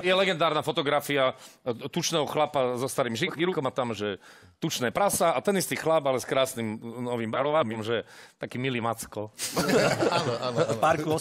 Je legendárna fotografia tučného chlapa so starým žikvírukom a tam, že tučné prasa a ten istý chlap, ale s krásnym novým barvám, že taký milý macko. áno, áno, áno.